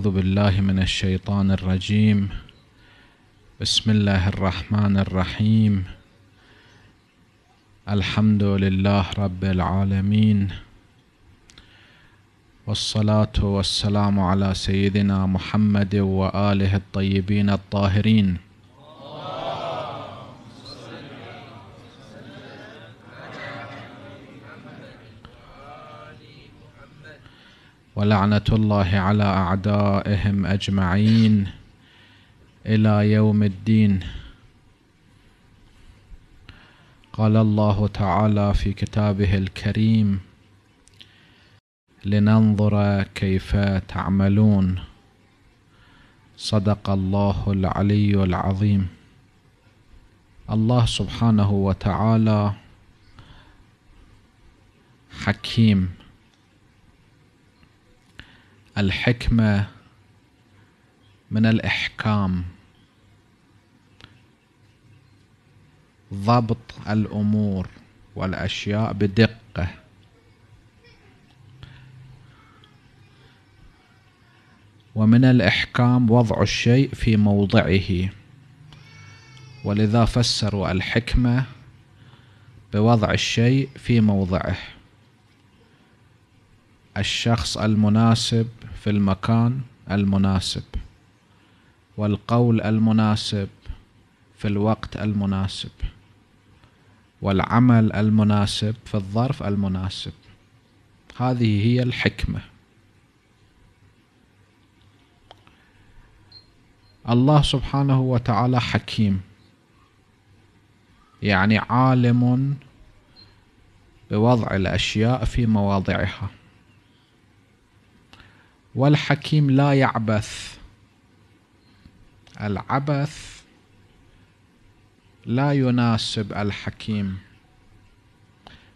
أعوذ بالله من الشيطان الرجيم بسم الله الرحمن الرحيم الحمد لله رب العالمين والصلاة والسلام على سيدنا محمد وآله الطيبين الطاهرين ولعنة الله على أعدائهم أجمعين إلى يوم الدين قال الله تعالى في كتابه الكريم لننظر كيف تعملون صدق الله العلي العظيم الله سبحانه وتعالى حكيم الحكمه من الاحكام ضبط الامور والاشياء بدقه ومن الاحكام وضع الشيء في موضعه ولذا فسروا الحكمه بوضع الشيء في موضعه الشخص المناسب في المكان المناسب والقول المناسب في الوقت المناسب والعمل المناسب في الظرف المناسب هذه هي الحكمة الله سبحانه وتعالى حكيم يعني عالم بوضع الأشياء في مواضعها والحكيم لا يعبث العبث لا يناسب الحكيم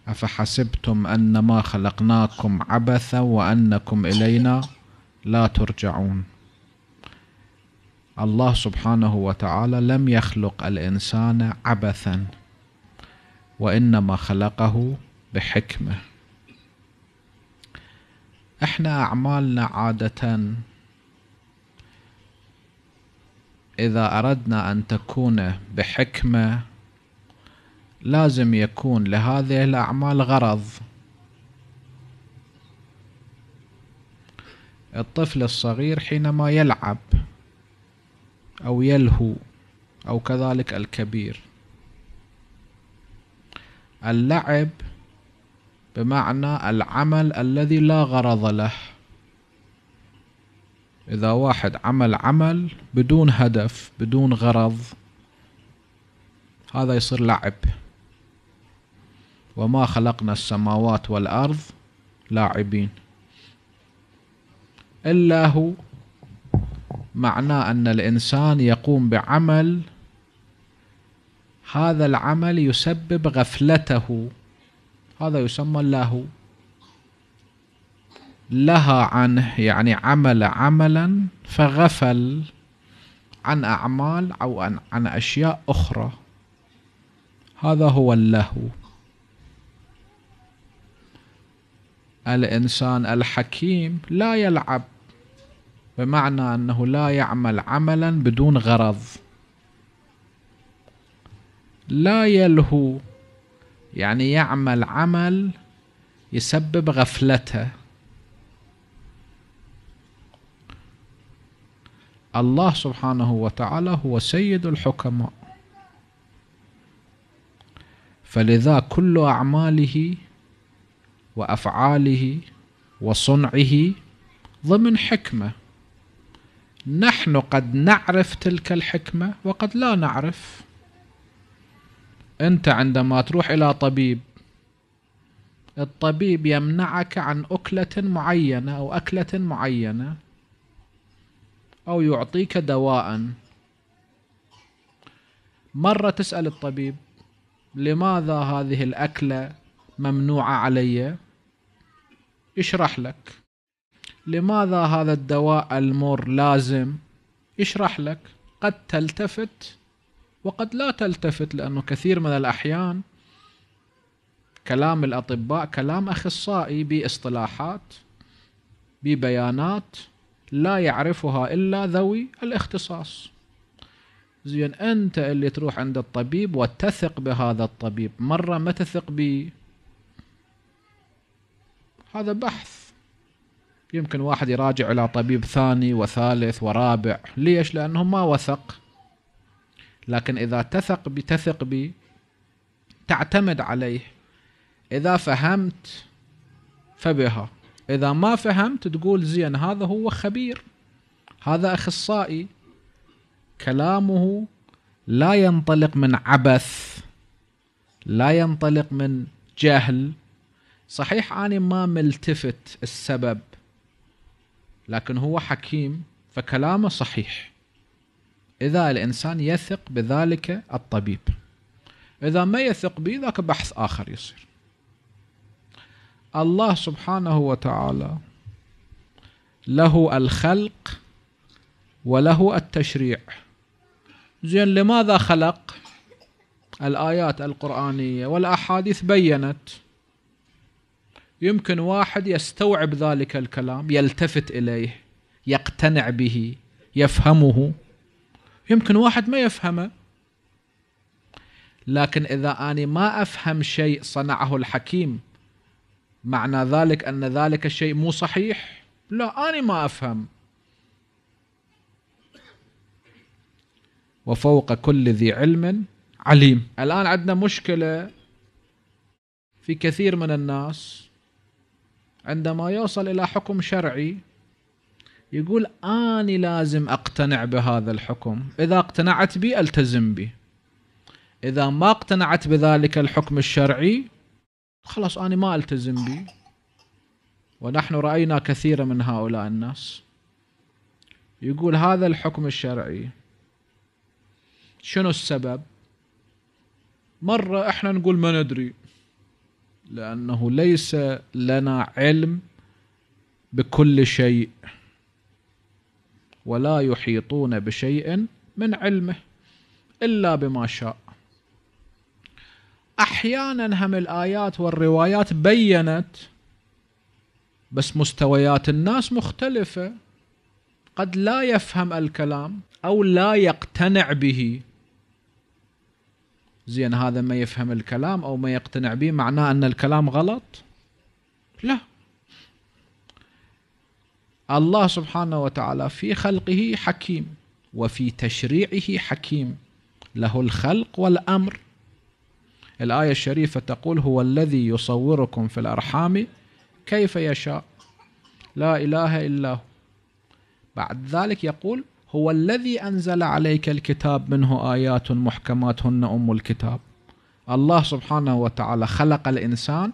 أفحسبتم أنما خلقناكم عبثا وأنكم إلينا لا ترجعون الله سبحانه وتعالى لم يخلق الإنسان عبثا وإنما خلقه بحكمه احنا اعمالنا عاده اذا اردنا ان تكون بحكمه لازم يكون لهذه الاعمال غرض الطفل الصغير حينما يلعب او يلهو او كذلك الكبير اللعب بمعنى العمل الذي لا غرض له إذا واحد عمل عمل بدون هدف بدون غرض هذا يصير لعب وما خلقنا السماوات والأرض لاعبين إلا هو معناه أن الإنسان يقوم بعمل هذا العمل يسبب غفلته هذا يسمى اللهو لها عنه يعني عمل عملا فغفل عن أعمال أو عن أشياء أخرى هذا هو اللهو الإنسان الحكيم لا يلعب بمعنى أنه لا يعمل عملا بدون غرض لا يلهو يعني يعمل عمل يسبب غفلته الله سبحانه وتعالى هو سيد الحكماء فلذا كل أعماله وأفعاله وصنعه ضمن حكمة نحن قد نعرف تلك الحكمة وقد لا نعرف أنت عندما تروح إلى طبيب الطبيب يمنعك عن أكلة معينة أو أكلة معينة أو يعطيك دواء مرة تسأل الطبيب لماذا هذه الأكلة ممنوعة علي يشرح لك لماذا هذا الدواء المر لازم يشرح لك قد تلتفت وقد لا تلتفت لأنه كثير من الأحيان كلام الأطباء كلام أخصائي باصطلاحات ببيانات لا يعرفها إلا ذوي الاختصاص زين أنت اللي تروح عند الطبيب وتثق بهذا الطبيب مرة ما تثق بي هذا بحث يمكن واحد يراجع إلى طبيب ثاني وثالث ورابع ليش لأنه ما وثق لكن إذا تثق تثق بي تعتمد عليه إذا فهمت فبها إذا ما فهمت تقول زين هذا هو خبير هذا أخصائي كلامه لا ينطلق من عبث لا ينطلق من جهل صحيح أنا ما ملتفت السبب لكن هو حكيم فكلامه صحيح إذا الإنسان يثق بذلك الطبيب إذا ما يثق به ذاك بحث آخر يصير الله سبحانه وتعالى له الخلق وله التشريع زين لماذا خلق الآيات القرآنية والأحاديث بيّنت يمكن واحد يستوعب ذلك الكلام يلتفت إليه يقتنع به يفهمه يمكن واحد ما يفهمه لكن إذا أنا ما أفهم شيء صنعه الحكيم معنى ذلك أن ذلك الشيء مو صحيح لا أنا ما أفهم وفوق كل ذي علم عليم الآن عندنا مشكلة في كثير من الناس عندما يوصل إلى حكم شرعي يقول أنا لازم أقتنع بهذا الحكم إذا اقتنعت بي ألتزم به إذا ما اقتنعت بذلك الحكم الشرعي خلاص أنا ما ألتزم به ونحن رأينا كثيرا من هؤلاء الناس يقول هذا الحكم الشرعي شنو السبب مرة احنا نقول ما ندري لأنه ليس لنا علم بكل شيء ولا يحيطون بشيء من علمه إلا بما شاء أحيانا هم الآيات والروايات بيّنت بس مستويات الناس مختلفة قد لا يفهم الكلام أو لا يقتنع به زين هذا ما يفهم الكلام أو ما يقتنع به معناه أن الكلام غلط لا الله سبحانه وتعالى في خلقه حكيم وفي تشريعه حكيم له الخلق والأمر الآية الشريفة تقول هو الذي يصوركم في الأرحام كيف يشاء لا إله إلا هو بعد ذلك يقول هو الذي أنزل عليك الكتاب منه آيات محكمات هن أم الكتاب الله سبحانه وتعالى خلق الإنسان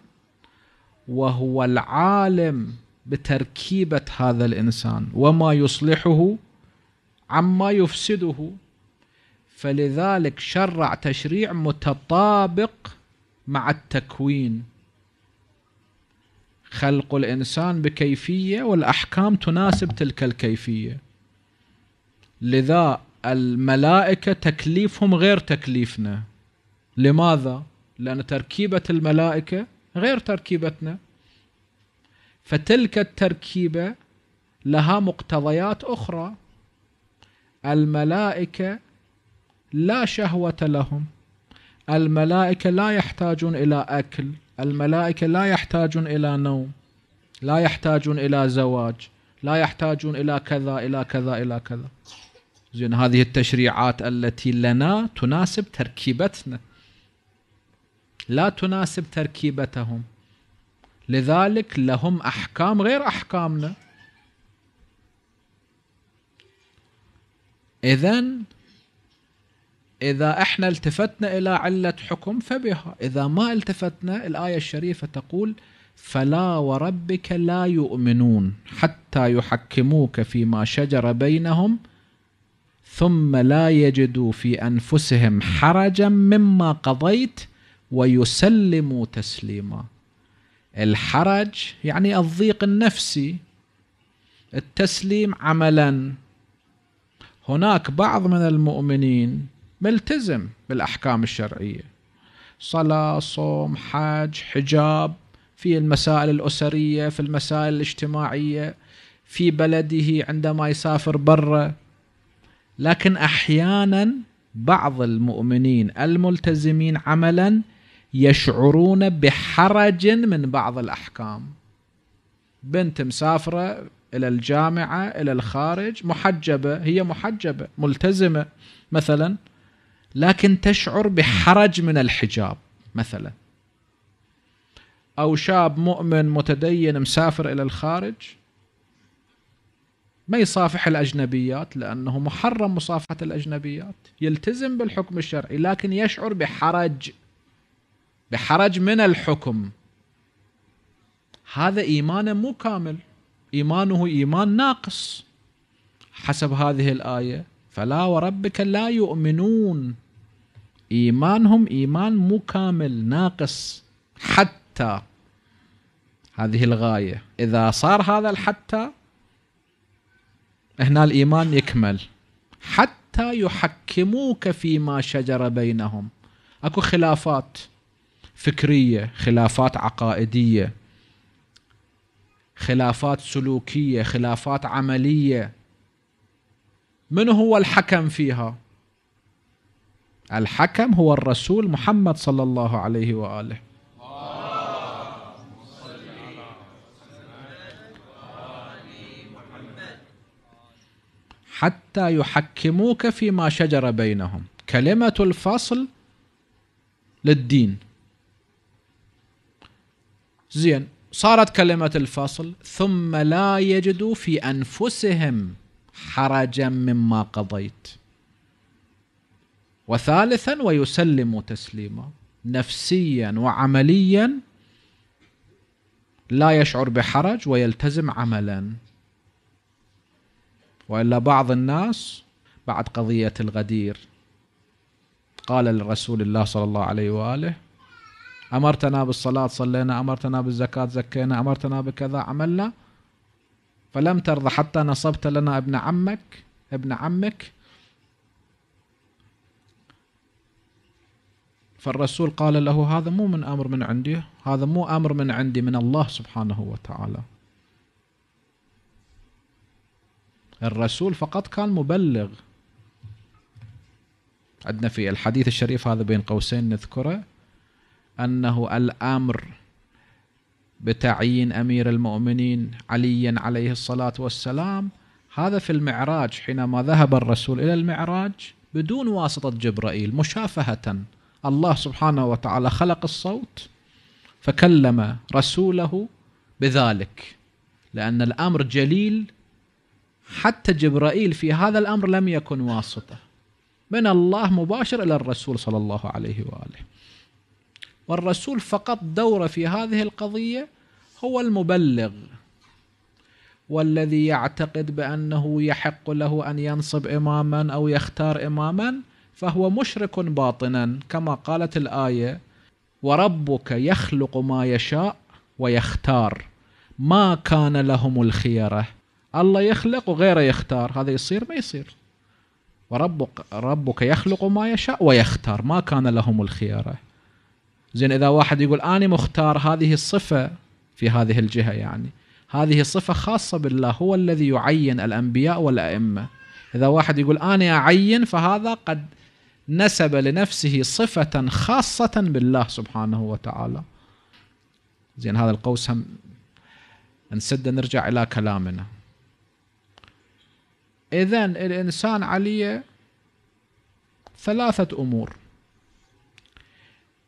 وهو العالم بتركيبه هذا الانسان وما يصلحه عما يفسده فلذلك شرع تشريع متطابق مع التكوين خلق الانسان بكيفيه والاحكام تناسب تلك الكيفيه لذا الملائكه تكليفهم غير تكليفنا لماذا لان تركيبه الملائكه غير تركيبتنا فتلك التركيبه لها مقتضيات اخرى الملائكه لا شهوه لهم الملائكه لا يحتاجون الى اكل الملائكه لا يحتاجون الى نوم لا يحتاجون الى زواج لا يحتاجون الى كذا الى كذا الى كذا زين هذه التشريعات التي لنا تناسب تركيبتنا لا تناسب تركيبتهم لذلك لهم احكام غير احكامنا اذا إذا احنا التفتنا إلى علة حكم فبها إذا ما التفتنا الآية الشريفة تقول فلا وربك لا يؤمنون حتى يحكموك فيما شجر بينهم ثم لا يجدوا في أنفسهم حرجا مما قضيت ويسلموا تسليما الحرج يعني الضيق النفسي التسليم عملا هناك بعض من المؤمنين ملتزم بالأحكام الشرعية صلاة صوم حج حجاب في المسائل الأسرية في المسائل الاجتماعية في بلده عندما يسافر برا لكن أحيانا بعض المؤمنين الملتزمين عملا يشعرون بحرج من بعض الأحكام بنت مسافرة إلى الجامعة إلى الخارج محجبة هي محجبة ملتزمة مثلا لكن تشعر بحرج من الحجاب مثلا أو شاب مؤمن متدين مسافر إلى الخارج ما يصافح الأجنبيات لأنه محرم مصافحة الأجنبيات يلتزم بالحكم الشرعي لكن يشعر بحرج بحرج من الحكم هذا إيمانه مو كامل إيمانه إيمان ناقص حسب هذه الآية فلا وربك لا يؤمنون إيمانهم إيمان مو كامل ناقص حتى هذه الغاية إذا صار هذا الحتى هنا الإيمان يكمل حتى يحكموك فيما شجر بينهم أكو خلافات فكريه خلافات عقائديه خلافات سلوكيه خلافات عمليه من هو الحكم فيها الحكم هو الرسول محمد صلى الله عليه واله حتى يحكموك فيما شجر بينهم كلمه الفصل للدين زين صارت كلمة الفصل ثم لا يجدوا في أنفسهم حرجا مما قضيت وثالثا ويسلم تسليما نفسيا وعمليا لا يشعر بحرج ويلتزم عملا والا بعض الناس بعد قضيه الغدير قال لرسول الله صلى الله عليه واله أمرتنا بالصلاة صلينا أمرتنا بالزكاة زكينا أمرتنا بكذا عملنا فلم ترضى حتى نصبت لنا ابن عمك ابن عمك فالرسول قال له هذا مو من أمر من عندي هذا مو أمر من عندي من الله سبحانه وتعالى الرسول فقط كان مبلغ عندنا في الحديث الشريف هذا بين قوسين نذكره أنه الأمر بتعيين أمير المؤمنين عليا عليه الصلاة والسلام هذا في المعراج حينما ذهب الرسول إلى المعراج بدون واسطة جبرائيل مشافهة الله سبحانه وتعالى خلق الصوت فكلم رسوله بذلك لأن الأمر جليل حتى جبرائيل في هذا الأمر لم يكن واسطة من الله مباشر إلى الرسول صلى الله عليه وآله والرسول فقط دوره في هذه القضيه هو المبلغ والذي يعتقد بانه يحق له ان ينصب اماما او يختار اماما فهو مشرك باطنا كما قالت الايه وربك يخلق ما يشاء ويختار ما كان لهم الخيره الله يخلق وغيره يختار هذا يصير ما يصير وربك ربك يخلق ما يشاء ويختار ما كان لهم الخياره زين اذا واحد يقول اني مختار هذه الصفه في هذه الجهه يعني هذه صفه خاصه بالله هو الذي يعين الانبياء والائمه اذا واحد يقول اني اعين فهذا قد نسب لنفسه صفه خاصه بالله سبحانه وتعالى زين هذا القوس هم نسد نرجع الى كلامنا اذا الانسان عليه ثلاثه امور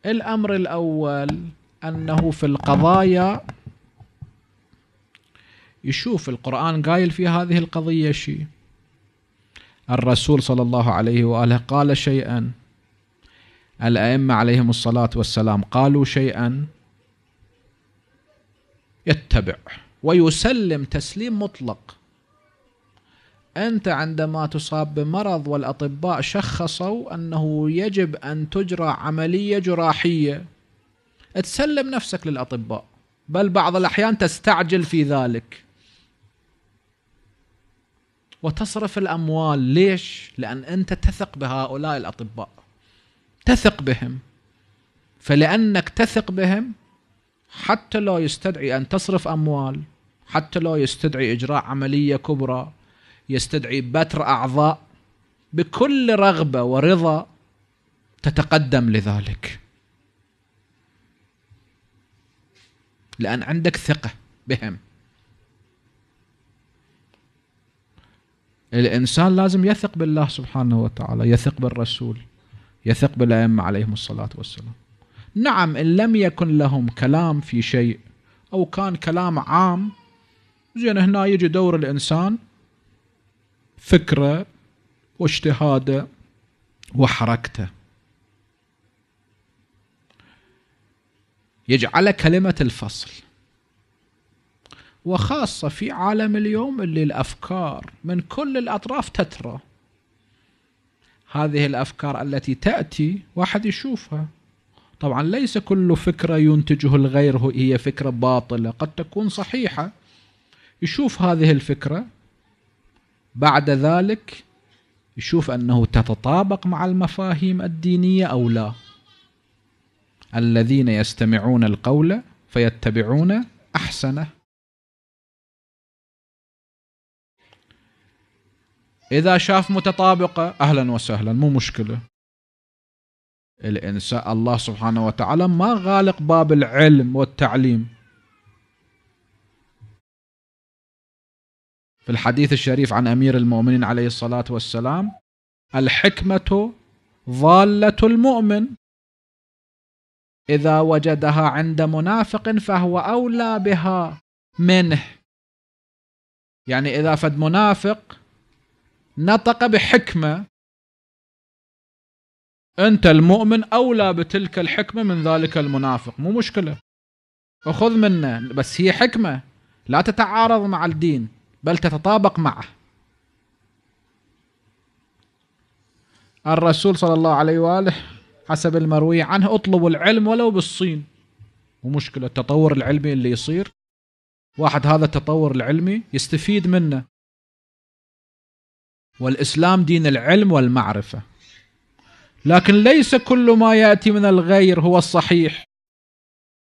الأمر الأول أنه في القضايا يشوف القرآن قايل في هذه القضية شيء الرسول صلى الله عليه وآله قال شيئا الأئمة عليهم الصلاة والسلام قالوا شيئا يتبع ويسلم تسليم مطلق أنت عندما تصاب بمرض والأطباء شخصوا أنه يجب أن تجرى عملية جراحية تسلم نفسك للأطباء بل بعض الأحيان تستعجل في ذلك وتصرف الأموال ليش؟ لأن أنت تثق بهؤلاء الأطباء تثق بهم فلأنك تثق بهم حتى لو يستدعي أن تصرف أموال حتى لو يستدعي إجراء عملية كبرى يستدعي بتر اعضاء بكل رغبه ورضا تتقدم لذلك لان عندك ثقه بهم الانسان لازم يثق بالله سبحانه وتعالى يثق بالرسول يثق بالائمه عليهم الصلاه والسلام نعم ان لم يكن لهم كلام في شيء او كان كلام عام زين هنا يجي دور الانسان فكره واجتهاده وحركته يجعل كلمه الفصل وخاصه في عالم اليوم اللي الافكار من كل الاطراف تترى هذه الافكار التي تاتي واحد يشوفها طبعا ليس كل فكره ينتجه الغير هي فكره باطله قد تكون صحيحه يشوف هذه الفكره بعد ذلك يشوف أنه تتطابق مع المفاهيم الدينية أو لا الذين يستمعون القول فيتبعون أحسنه إذا شاف متطابقة أهلا وسهلا مو مشكلة الإنسان الله سبحانه وتعالى ما غالق باب العلم والتعليم في الحديث الشريف عن امير المؤمنين عليه الصلاه والسلام الحكمه ضاله المؤمن اذا وجدها عند منافق فهو اولى بها منه يعني اذا فد منافق نطق بحكمه انت المؤمن اولى بتلك الحكمه من ذلك المنافق مو مشكله اخذ منه بس هي حكمه لا تتعارض مع الدين بل تتطابق معه الرسول صلى الله عليه وآله حسب المروي عنه اطلبوا العلم ولو بالصين ومشكلة التطور العلمي اللي يصير واحد هذا التطور العلمي يستفيد منه والإسلام دين العلم والمعرفة لكن ليس كل ما يأتي من الغير هو الصحيح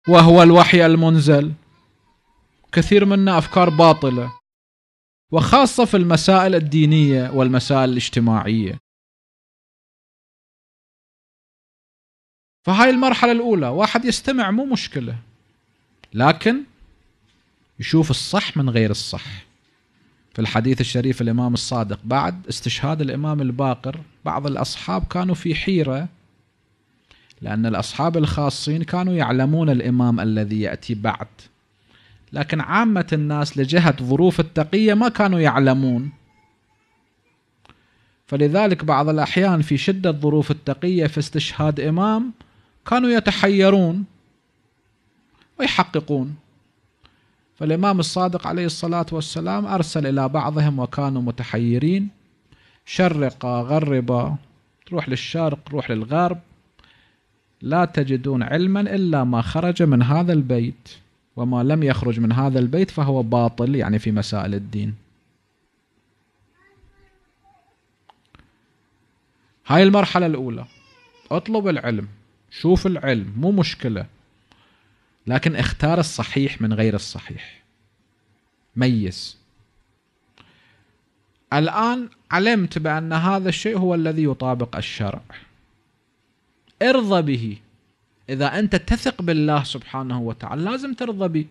وهو الوحي المنزل كثير منا أفكار باطلة وخاصة في المسائل الدينية والمسائل الاجتماعية فهاي المرحلة الأولى واحد يستمع مو مشكلة لكن يشوف الصح من غير الصح في الحديث الشريف الإمام الصادق بعد استشهاد الإمام الباقر بعض الأصحاب كانوا في حيرة لأن الأصحاب الخاصين كانوا يعلمون الإمام الذي يأتي بعد لكن عامة الناس لجهة ظروف التقية ما كانوا يعلمون فلذلك بعض الأحيان في شدة ظروف التقية في استشهاد إمام كانوا يتحيرون ويحققون فالإمام الصادق عليه الصلاة والسلام أرسل إلى بعضهم وكانوا متحيرين شرق غربا تروح للشرق روح للغرب لا تجدون علما إلا ما خرج من هذا البيت وما لم يخرج من هذا البيت فهو باطل يعني في مسائل الدين هاي المرحلة الأولى اطلب العلم شوف العلم مو مشكلة لكن اختار الصحيح من غير الصحيح ميز الآن علمت بأن هذا الشيء هو الذي يطابق الشرع ارضى به إذا أنت تثق بالله سبحانه وتعالى لازم ترضى به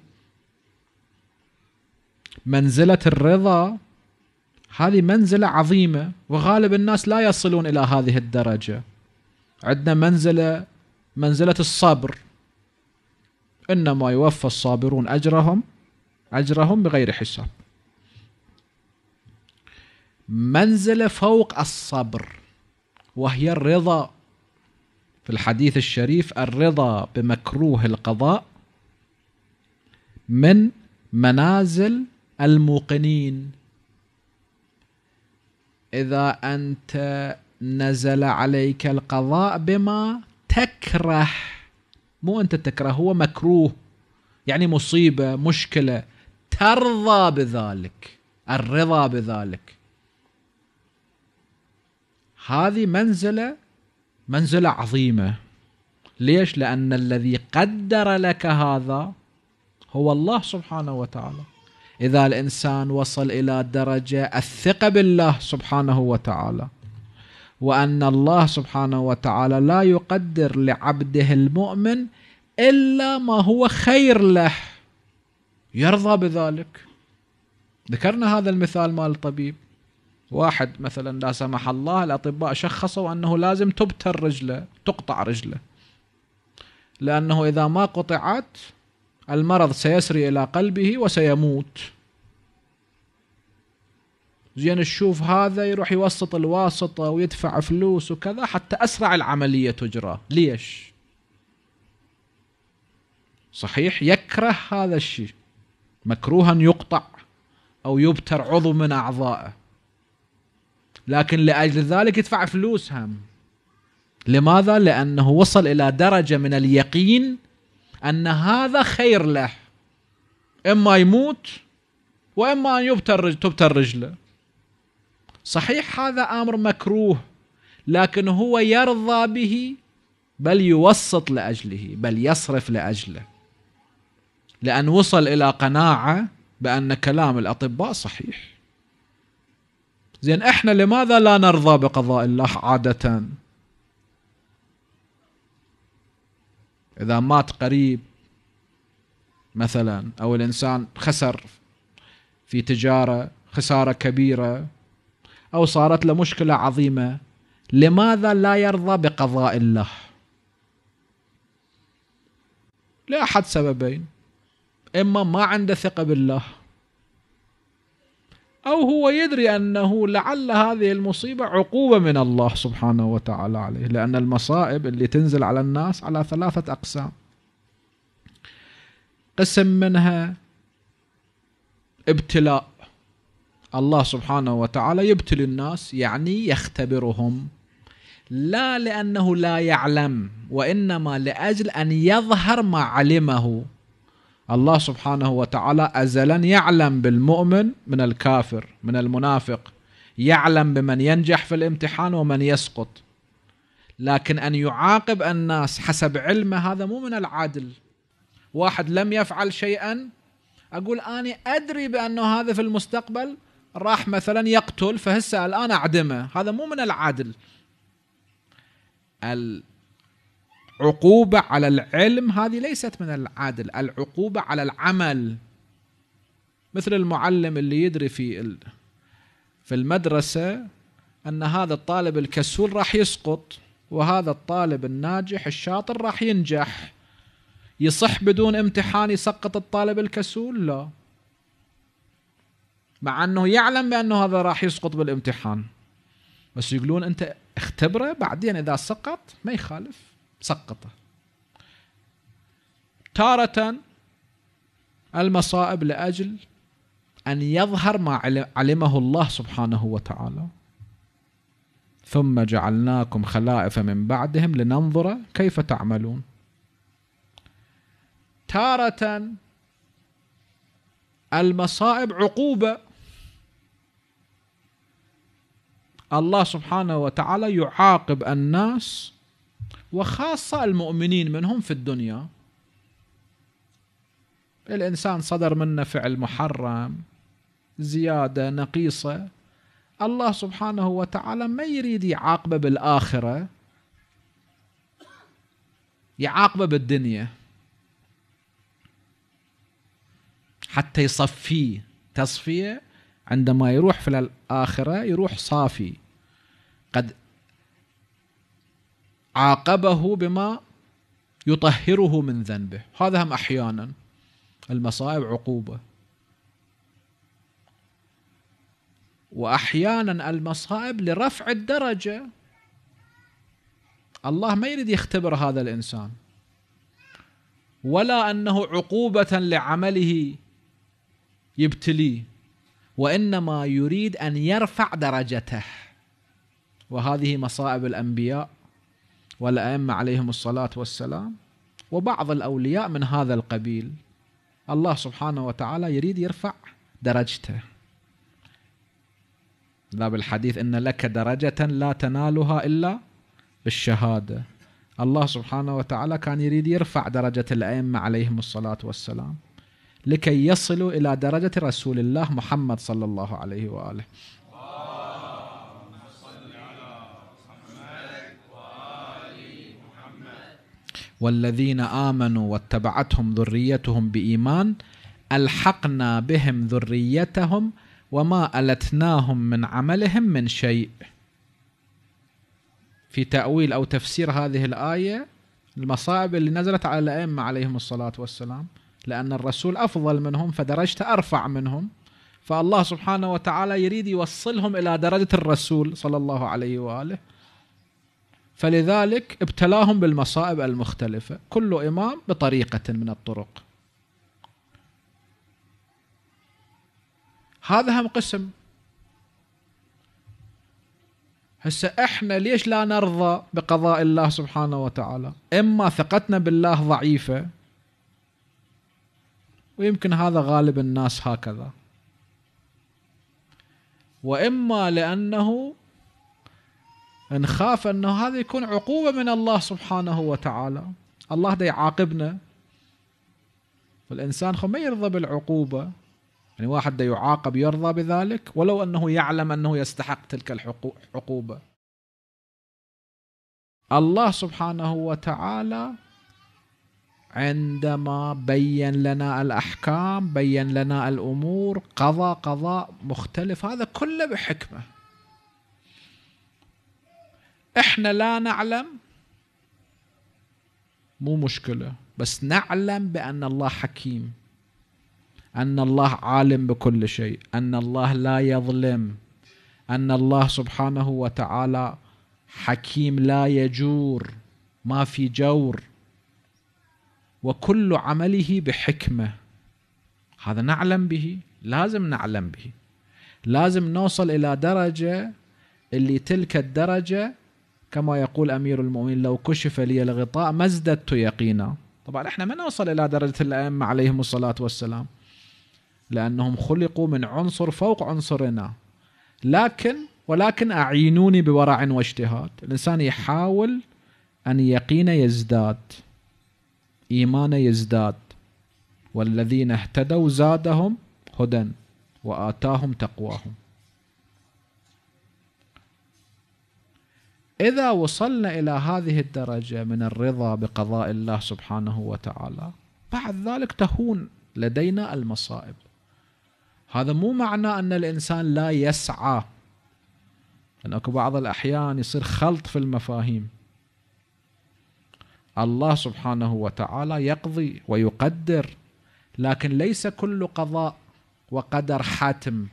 منزلة الرضا هذه منزلة عظيمة وغالب الناس لا يصلون إلى هذه الدرجة عندنا منزلة منزلة الصبر إنما يوفى الصابرون أجرهم أجرهم بغير حساب منزلة فوق الصبر وهي الرضا في الحديث الشريف الرضا بمكروه القضاء من منازل الموقنين اذا انت نزل عليك القضاء بما تكره مو انت تكره هو مكروه يعني مصيبه مشكله ترضى بذلك الرضا بذلك هذه منزله منزلة عظيمة ليش؟ لأن الذي قدر لك هذا هو الله سبحانه وتعالى إذا الإنسان وصل إلى درجة الثقة بالله سبحانه وتعالى وأن الله سبحانه وتعالى لا يقدر لعبده المؤمن إلا ما هو خير له يرضى بذلك ذكرنا هذا المثال مال الطبيب واحد مثلا لا سمح الله الاطباء شخصوا انه لازم تبتر رجله تقطع رجله لانه اذا ما قطعت المرض سيسري الى قلبه وسيموت زين تشوف هذا يروح يوسط الواسطة ويدفع فلوس وكذا حتى أسرع العملية تجرى ليش صحيح يكره هذا الشيء مكروها يقطع أو يبتر عضو من أعضائه لكن لاجل ذلك يدفع فلوس هم لماذا؟ لانه وصل الى درجه من اليقين ان هذا خير له اما يموت واما ان يبتر تبتر رجله صحيح هذا امر مكروه لكن هو يرضى به بل يوسط لاجله بل يصرف لاجله لان وصل الى قناعه بان كلام الاطباء صحيح زين احنا لماذا لا نرضى بقضاء الله عادة اذا مات قريب مثلا او الانسان خسر في تجاره خساره كبيره او صارت له مشكله عظيمه لماذا لا يرضى بقضاء الله لاحد سببين اما ما عنده ثقه بالله أو هو يدري أنه لعل هذه المصيبة عقوبة من الله سبحانه وتعالى عليه لأن المصائب اللي تنزل على الناس على ثلاثة أقسام قسم منها ابتلاء الله سبحانه وتعالى يبتلي الناس يعني يختبرهم لا لأنه لا يعلم وإنما لأجل أن يظهر ما علمه الله سبحانه وتعالى أزلا يعلم بالمؤمن من الكافر من المنافق يعلم بمن ينجح في الامتحان ومن يسقط لكن أن يعاقب الناس حسب علمه هذا مو من العدل واحد لم يفعل شيئا أقول أنا أدري بأنه هذا في المستقبل راح مثلا يقتل فهسه الآن أعدمه هذا مو من العدل عقوبة على العلم هذه ليست من العدل العقوبة على العمل مثل المعلم اللي يدري في في المدرسة أن هذا الطالب الكسول راح يسقط وهذا الطالب الناجح الشاطر راح ينجح يصح بدون امتحان يسقط الطالب الكسول لا مع انه يعلم بانه هذا راح يسقط بالامتحان بس يقولون انت اختبره بعدين اذا سقط ما يخالف سقطه تارة المصائب لأجل أن يظهر ما علمه الله سبحانه وتعالى ثم جعلناكم خلائف من بعدهم لننظر كيف تعملون تارة المصائب عقوبة الله سبحانه وتعالى يعاقب الناس وخاصة المؤمنين منهم في الدنيا الإنسان صدر منه فعل محرم زيادة نقيصة الله سبحانه وتعالى ما يريد يعاقبه بالآخرة يعاقبه بالدنيا حتى يصفيه تصفيه عندما يروح في الآخرة يروح صافي قد عاقبه بما يطهره من ذنبه هذا هم احيانا المصائب عقوبه واحيانا المصائب لرفع الدرجه الله ما يريد يختبر هذا الانسان ولا انه عقوبه لعمله يبتليه وانما يريد ان يرفع درجته وهذه مصائب الانبياء والأئمة عليهم الصلاة والسلام وبعض الأولياء من هذا القبيل الله سبحانه وتعالى يريد يرفع درجته ذا بالحديث إن لك درجة لا تنالها إلا بالشهادة الله سبحانه وتعالى كان يريد يرفع درجة الأئمة عليهم الصلاة والسلام لكي يصلوا إلى درجة رسول الله محمد صلى الله عليه وآله والذين آمنوا واتبعتهم ذريتهم بإيمان ألحقنا بهم ذريتهم وما ألتناهم من عملهم من شيء في تأويل أو تفسير هذه الآية المصائب اللي نزلت على الأئمة عليهم الصلاة والسلام لأن الرسول أفضل منهم فدرجته أرفع منهم فالله سبحانه وتعالى يريد يوصلهم إلى درجة الرسول صلى الله عليه وآله فلذلك ابتلاهم بالمصائب المختلفة كل إمام بطريقة من الطرق هذا هم قسم هسه احنا ليش لا نرضى بقضاء الله سبحانه وتعالى اما ثقتنا بالله ضعيفه ويمكن هذا غالب الناس هكذا واما لانه نخاف انه هذا يكون عقوبه من الله سبحانه وتعالى الله دا يعاقبنا والانسان ما يرضى بالعقوبه يعني واحد دا يعاقب يرضى بذلك ولو انه يعلم انه يستحق تلك العقوبه الله سبحانه وتعالى عندما بين لنا الاحكام بين لنا الامور قضى قضاء مختلف هذا كله بحكمه احنا لا نعلم مو مشكله بس نعلم بان الله حكيم ان الله عالم بكل شيء ان الله لا يظلم ان الله سبحانه وتعالى حكيم لا يجور ما في جور وكل عمله بحكمه هذا نعلم به لازم نعلم به لازم نوصل الى درجه اللي تلك الدرجه كما يقول أمير المؤمنين لو كشف لي الغطاء ما ازددت يقينا طبعا احنا ما نوصل إلى درجة الأئمة عليهم الصلاة والسلام لأنهم خلقوا من عنصر فوق عنصرنا لكن ولكن أعينوني بورع واجتهاد الإنسان يحاول أن يقين يزداد إيمانه يزداد والذين اهتدوا زادهم هدى وآتاهم تقواهم إذا وصلنا إلى هذه الدرجة من الرضا بقضاء الله سبحانه وتعالى بعد ذلك تهون لدينا المصائب هذا مو معنى أن الإنسان لا يسعى هناك بعض الأحيان يصير خلط في المفاهيم الله سبحانه وتعالى يقضي ويقدر لكن ليس كل قضاء وقدر حاتم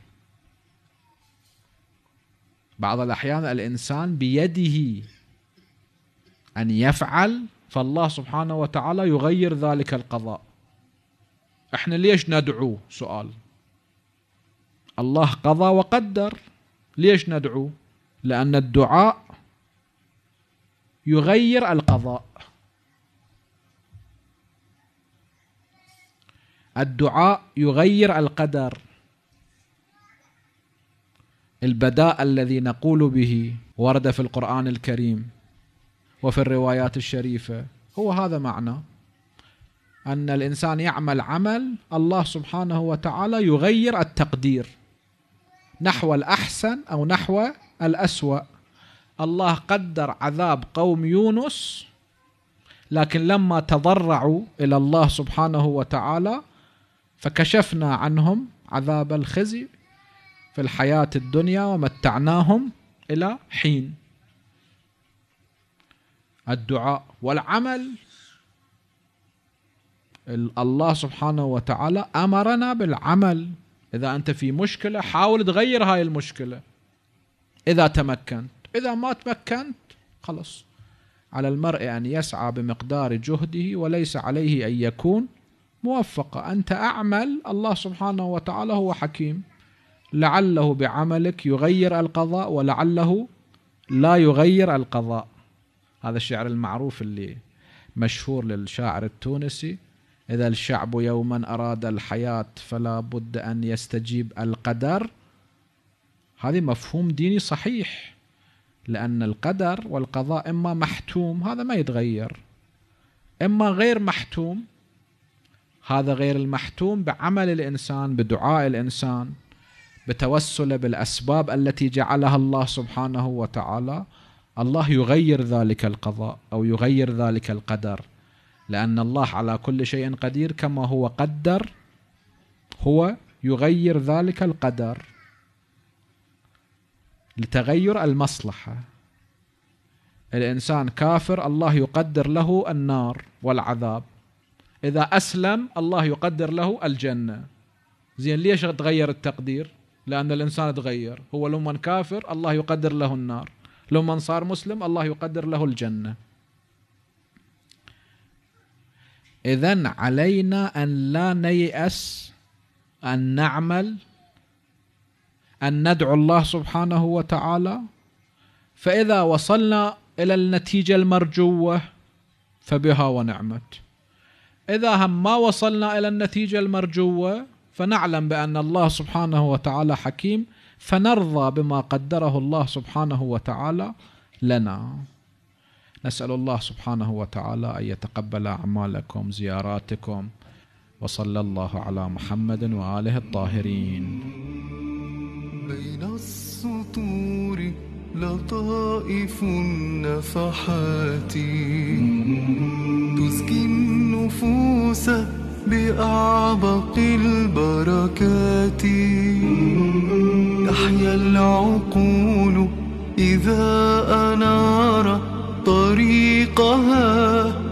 بعض الأحيان الإنسان بيده أن يفعل فالله سبحانه وتعالى يغير ذلك القضاء احنا ليش ندعو سؤال الله قضى وقدر ليش ندعو لأن الدعاء يغير القضاء الدعاء يغير القدر البداء الذي نقول به ورد في القرآن الكريم وفي الروايات الشريفة هو هذا معنى أن الإنسان يعمل عمل الله سبحانه وتعالى يغير التقدير نحو الأحسن أو نحو الأسوأ الله قدر عذاب قوم يونس لكن لما تضرعوا إلى الله سبحانه وتعالى فكشفنا عنهم عذاب الخزي في الحياة الدنيا ومتعناهم إلى حين الدعاء والعمل الله سبحانه وتعالى أمرنا بالعمل إذا أنت في مشكلة حاول تغير هاي المشكلة إذا تمكنت إذا ما تمكنت خلص على المرء أن يسعى بمقدار جهده وليس عليه أن يكون موفقا أنت أعمل الله سبحانه وتعالى هو حكيم لعله بعملك يغير القضاء ولعله لا يغير القضاء هذا الشعر المعروف اللي مشهور للشاعر التونسي إذا الشعب يوما أراد الحياة فلا بد أن يستجيب القدر هذه مفهوم ديني صحيح لأن القدر والقضاء إما محتوم هذا ما يتغير إما غير محتوم هذا غير المحتوم بعمل الإنسان بدعاء الإنسان بتوسله بالاسباب التي جعلها الله سبحانه وتعالى الله يغير ذلك القضاء او يغير ذلك القدر لان الله على كل شيء قدير كما هو قدر هو يغير ذلك القدر لتغير المصلحه الانسان كافر الله يقدر له النار والعذاب اذا اسلم الله يقدر له الجنه زين ليش تغير التقدير لأن الإنسان تغير هو لما كافر الله يقدر له النار لما صار مسلم الله يقدر له الجنة إذا علينا أن لا نيأس أن نعمل أن ندعو الله سبحانه وتعالى فإذا وصلنا إلى النتيجة المرجوة فبها ونعمت إذا هم ما وصلنا إلى النتيجة المرجوة فنعلم بأن الله سبحانه وتعالى حكيم فنرضى بما قدره الله سبحانه وتعالى لنا نسأل الله سبحانه وتعالى أن يتقبل أعمالكم زياراتكم وصلى الله على محمد وآله الطاهرين بين السطور لطائف النفحات تزكي النفوس بأعبق البركات تحيا العقول إذا أنار طريقها